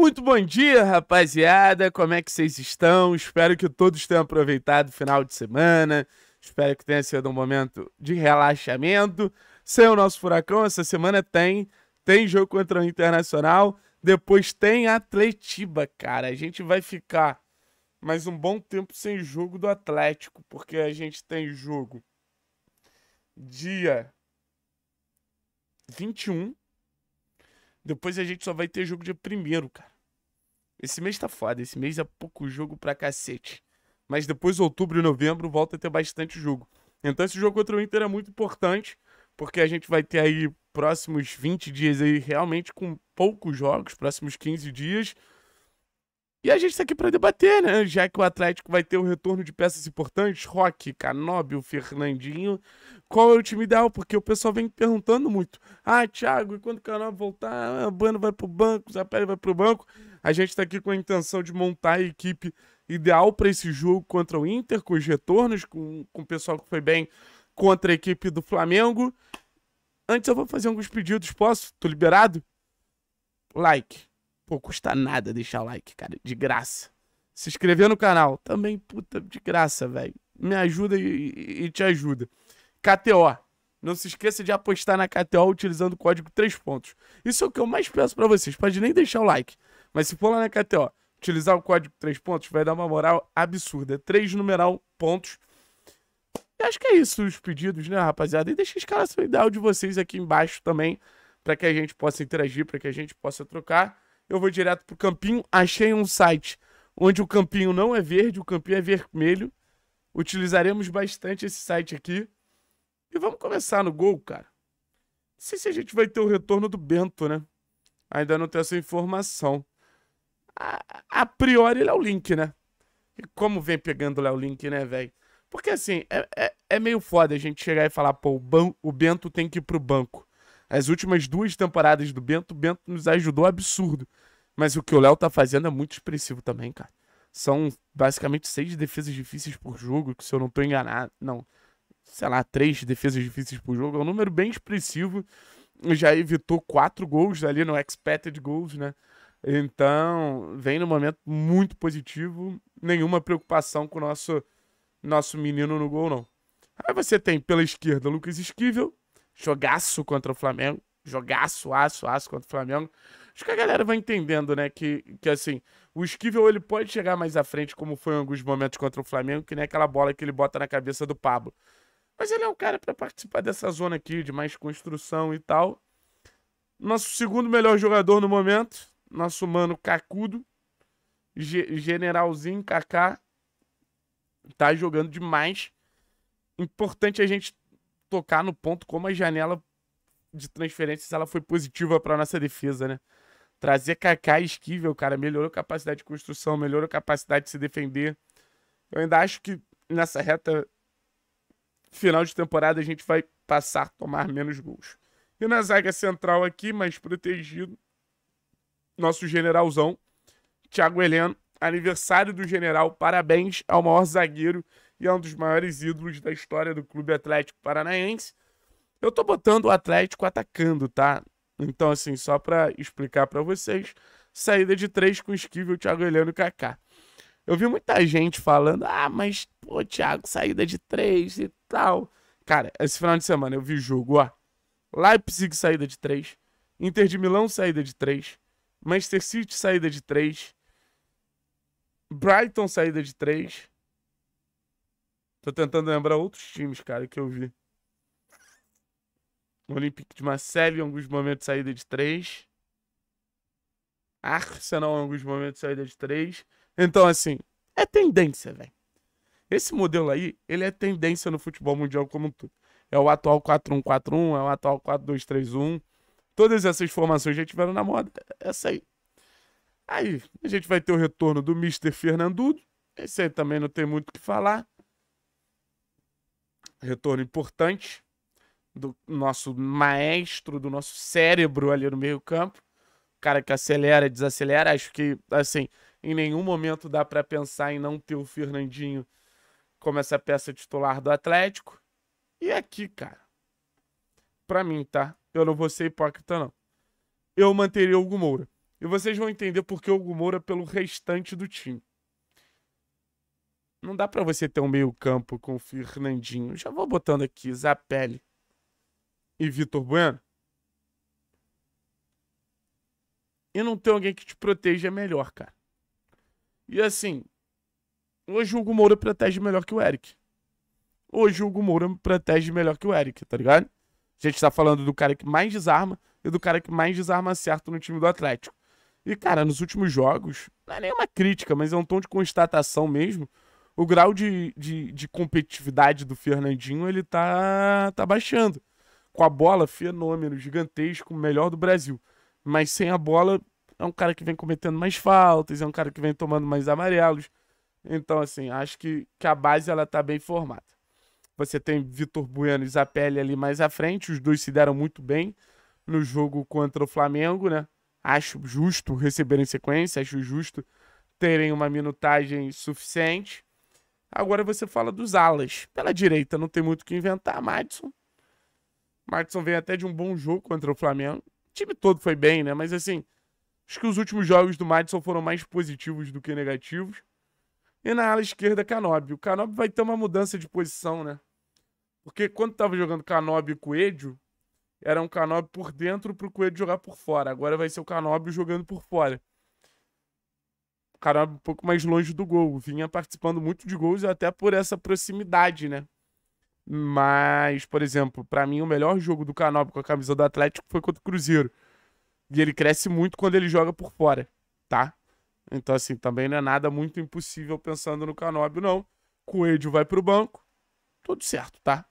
Muito bom dia, rapaziada. Como é que vocês estão? Espero que todos tenham aproveitado o final de semana. Espero que tenha sido um momento de relaxamento. Sem é o nosso furacão, essa semana tem. Tem jogo contra o Internacional. Depois tem Atletiba, cara. A gente vai ficar mais um bom tempo sem jogo do Atlético, porque a gente tem jogo dia 21 depois a gente só vai ter jogo dia primeiro, cara. Esse mês tá foda, esse mês é pouco jogo pra cacete. Mas depois, outubro e novembro, volta a ter bastante jogo. Então esse jogo contra o Inter é muito importante, porque a gente vai ter aí próximos 20 dias aí realmente com poucos jogos, próximos 15 dias. E a gente está aqui para debater, né? Já que o Atlético vai ter o retorno de peças importantes, Roque, Canóbio, Fernandinho, qual é o time ideal? Porque o pessoal vem perguntando muito. Ah, Thiago, e quando o Canóbio voltar, ah, o Bano vai para o banco, o Zapelli vai para o banco. A gente está aqui com a intenção de montar a equipe ideal para esse jogo contra o Inter, com os retornos, com, com o pessoal que foi bem contra a equipe do Flamengo. Antes eu vou fazer alguns pedidos, posso? Tô liberado? Like Pô, custa nada deixar like, cara, de graça. Se inscrever no canal, também, puta, de graça, velho. Me ajuda e, e te ajuda. KTO, não se esqueça de apostar na KTO utilizando o código 3 pontos. Isso é o que eu mais peço para vocês. Pode nem deixar o like. Mas se for lá na KTO, utilizar o código 3 pontos, vai dar uma moral absurda. 3 é numeral pontos. E acho que é isso os pedidos, né, rapaziada? E deixa a escalação ideal de vocês aqui embaixo também, para que a gente possa interagir, para que a gente possa trocar eu vou direto pro campinho. Achei um site onde o campinho não é verde, o campinho é vermelho. Utilizaremos bastante esse site aqui. E vamos começar no gol, cara. Não sei se a gente vai ter o retorno do Bento, né? Ainda não tenho essa informação. A, a priori ele é o Link, né? E como vem pegando lá o Link, né, velho? Porque assim, é, é, é, meio foda a gente chegar e falar, pô, o, o Bento tem que ir pro banco. As últimas duas temporadas do Bento, o Bento nos ajudou absurdo. Mas o que o Léo tá fazendo é muito expressivo também, cara. São basicamente seis defesas difíceis por jogo, que se eu não tô enganado. Não, sei lá, três defesas difíceis por jogo. É um número bem expressivo. Já evitou quatro gols ali no expected goals, né? Então, vem no momento muito positivo. Nenhuma preocupação com o nosso, nosso menino no gol, não. Aí você tem pela esquerda Lucas Esquivel, jogaço contra o Flamengo. Jogaço, aço, aço contra o Flamengo. Acho que a galera vai entendendo, né? Que, que assim, o Esquivel ele pode chegar mais à frente, como foi em alguns momentos contra o Flamengo, que nem aquela bola que ele bota na cabeça do Pablo. Mas ele é um cara para participar dessa zona aqui, de mais construção e tal. Nosso segundo melhor jogador no momento, nosso mano Cacudo, G generalzinho Kaká, tá jogando demais. Importante a gente tocar no ponto como a janela de transferências ela foi positiva para nossa defesa, né? Trazer Kaká e Esquivel, cara, melhorou a capacidade de construção, melhorou a capacidade de se defender. Eu ainda acho que nessa reta final de temporada a gente vai passar a tomar menos gols. E na zaga central aqui, mais protegido, nosso generalzão, Thiago Heleno. Aniversário do general, parabéns ao maior zagueiro e é um dos maiores ídolos da história do Clube Atlético Paranaense. Eu tô botando o Atlético atacando, tá? Então, assim, só para explicar para vocês, saída de três com Esquivel, Thiago Heleno e Kaká. Eu vi muita gente falando, ah, mas, pô, Thiago, saída de três e tal. Cara, esse final de semana eu vi jogo, ó. Leipzig saída de três, Inter de Milão saída de três, Manchester City saída de três, Brighton saída de três, Tô tentando lembrar outros times, cara, que eu vi. O Olympique de Marseille, em alguns momentos, saída de 3. Arsenal, em alguns momentos, saída de 3. Então, assim, é tendência, velho. Esse modelo aí, ele é tendência no futebol mundial como um todo. É o atual 4-1-4-1, é o atual 4-2-3-1. Todas essas formações já tiveram na moda. É essa aí. Aí, a gente vai ter o retorno do Mr. Fernandudo. Esse aí também não tem muito o que falar. Retorno importante do nosso maestro, do nosso cérebro ali no meio-campo. Cara que acelera, desacelera. Acho que, assim, em nenhum momento dá para pensar em não ter o Fernandinho como essa peça titular do Atlético. E é aqui, cara, pra mim, tá? Eu não vou ser hipócrita, não. Eu manteria o Hugo Moura. E vocês vão entender por que o Hugo Moura é pelo restante do time. Não dá para você ter um meio-campo com o Fernandinho. Já vou botando aqui Zapelli e Vitor Bueno. E não ter alguém que te proteja é melhor, cara. E assim, hoje o Hugo Moura protege melhor que o Eric. Hoje o Hugo Moura protege melhor que o Eric, tá ligado? A gente tá falando do cara que mais desarma e do cara que mais desarma certo no time do Atlético. E, cara, nos últimos jogos, não é nenhuma crítica, mas é um tom de constatação mesmo o grau de, de, de, competitividade do Fernandinho ele tá, tá baixando. Com a bola, fenômeno, gigantesco, melhor do Brasil. Mas sem a bola, é um cara que vem cometendo mais faltas, é um cara que vem tomando mais amarelos. Então, assim, acho que, que a base ela tá bem formada. Você tem Vitor Bueno e Zapelli ali mais à frente, os dois se deram muito bem no jogo contra o Flamengo, né? Acho justo receberem sequência, acho justo terem uma minutagem suficiente. Agora você fala dos alas. Pela direita não tem muito o que inventar, Madison. Madison veio até de um bom jogo contra o Flamengo. O time todo foi bem, né? Mas assim, acho que os últimos jogos do Madison foram mais positivos do que negativos. E na ala esquerda, Canobi. O Canobi vai ter uma mudança de posição, né? Porque quando tava jogando Canobi e Coelho, era um Canobi por dentro pro Coelho jogar por fora. Agora vai ser o Canobi jogando por fora cara um pouco mais longe do gol. Vinha participando muito de gols até por essa proximidade, né? Mas, por exemplo, para mim o melhor jogo do Canóbio com a camisa do Atlético foi contra o Cruzeiro. E ele cresce muito quando ele joga por fora, tá? Então, assim, também não é nada muito impossível pensando no Canóbio, não. Coelho vai pro banco, tudo certo, tá?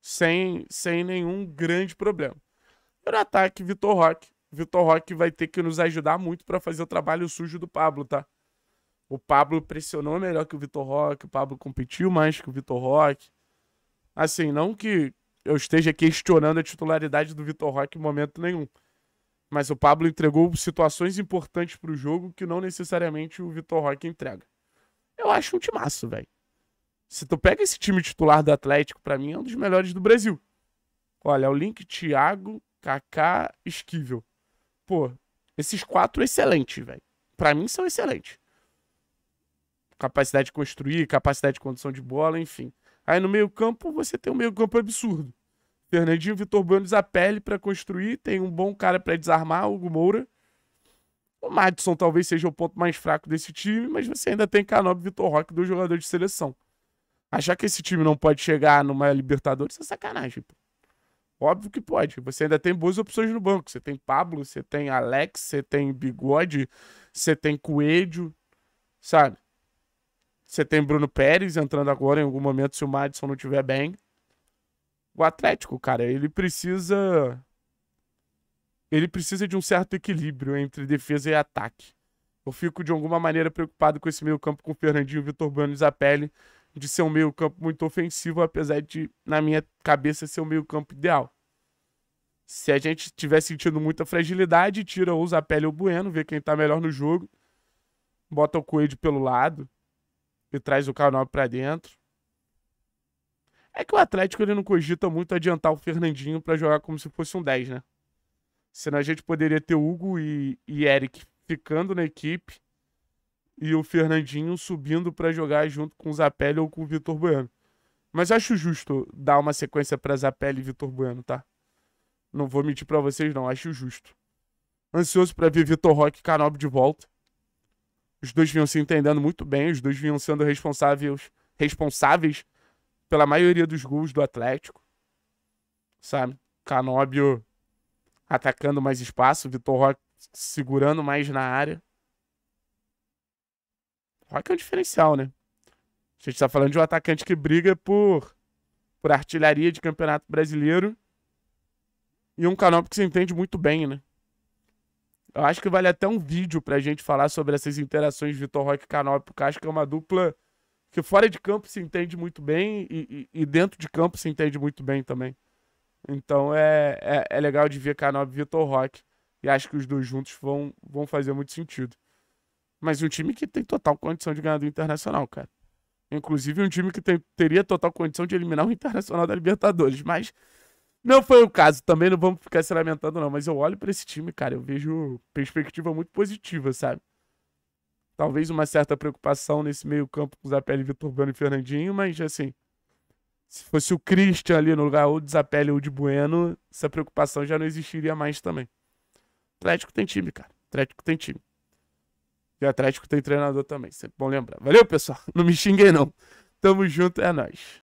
Sem, sem nenhum grande problema. E no ataque, Vitor Roque. Vitor Roque vai ter que nos ajudar muito para fazer o trabalho sujo do Pablo, tá? O Pablo pressionou melhor que o Vitor Roque, o Pablo competiu mais que o Vitor Roque. Assim, não que eu esteja questionando a titularidade do Vitor Roque em momento nenhum. Mas o Pablo entregou situações importantes para o jogo que não necessariamente o Vitor Roque entrega. Eu acho um timaço, velho. Se tu pega esse time titular do Atlético, para mim é um dos melhores do Brasil. Olha, o link Thiago, Kaká, Esquivel. Pô, esses quatro excelentes, velho. Para mim são excelentes capacidade de construir, capacidade de condução de bola, enfim. Aí no meio-campo você tem um meio-campo absurdo. Fernandinho, Vitor Bueno a pele para construir, tem um bom cara para desarmar, Hugo Moura. O Madison talvez seja o ponto mais fraco desse time, mas você ainda tem Canob e Vitor Roque, dois jogadores de seleção. Achar que esse time não pode chegar numa Libertadores é sacanagem, pô. Óbvio que pode. Você ainda tem boas opções no banco. Você tem Pablo, você tem Alex, você tem Bigode, você tem Coelho, sabe? Você tem Bruno Pérez entrando agora em algum momento se o Madison não estiver bem. O Atlético, cara, ele precisa. Ele precisa de um certo equilíbrio entre defesa e ataque. Eu fico de alguma maneira preocupado com esse meio-campo com o Fernandinho, Vitor Bruno e Zapelli, de ser um meio-campo muito ofensivo, apesar de, na minha cabeça, ser o um meio-campo ideal. Se a gente estiver sentindo muita fragilidade, tira ou o Zapelli ou o Bueno, vê quem tá melhor no jogo, bota o Coelho pelo lado e traz o Canal para dentro. É que o Atlético ele não cogita muito adiantar o Fernandinho para jogar como se fosse um 10, né? Senão a gente poderia ter Hugo e, e Eric ficando na equipe e o Fernandinho subindo para jogar junto com o Zapelli ou com o Vitor Bueno. Mas acho justo dar uma sequência para Zapelli e Vitor Bueno, tá? Não vou mentir para vocês, não. Acho justo. Ansioso para ver Vitor Roque e Canob de volta. Os dois vinham se entendendo muito bem, os dois vinham sendo responsáveis, responsáveis pela maioria dos gols do Atlético. Sabe? Canóbio atacando mais espaço, Vitor Roque segurando mais na área. Roque é um diferencial, né? A gente está falando de um atacante que briga por, por artilharia de campeonato brasileiro e um Canóbio que se entende muito bem, né? Eu acho que vale até um vídeo pra gente falar sobre essas interações Vitor Roque e Canop, porque acho que é uma dupla que fora de campo se entende muito bem e, e, e dentro de campo se entende muito bem também. Então é, é, é legal de ver Canop e Vitor Roque. E acho que os dois juntos vão, vão fazer muito sentido. Mas um time que tem total condição de ganhar do Internacional, cara. Inclusive um time que tem, teria total condição de eliminar o Internacional da Libertadores. Mas não foi o caso, também não vamos ficar se lamentando, não. Mas eu olho para esse time, cara, eu vejo perspectiva muito positiva, sabe? Talvez uma certa preocupação nesse meio-campo com o Zapelli, Vitor Bueno e Fernandinho, mas assim. Se fosse o Christian ali no lugar ou de Zapelli ou de Bueno, essa preocupação já não existiria mais também. Atlético tem time, cara. Atlético tem time. E Atlético tem treinador também, sempre bom lembrar. Valeu, pessoal. Não me xinguei, não. Tamo junto, é nóis.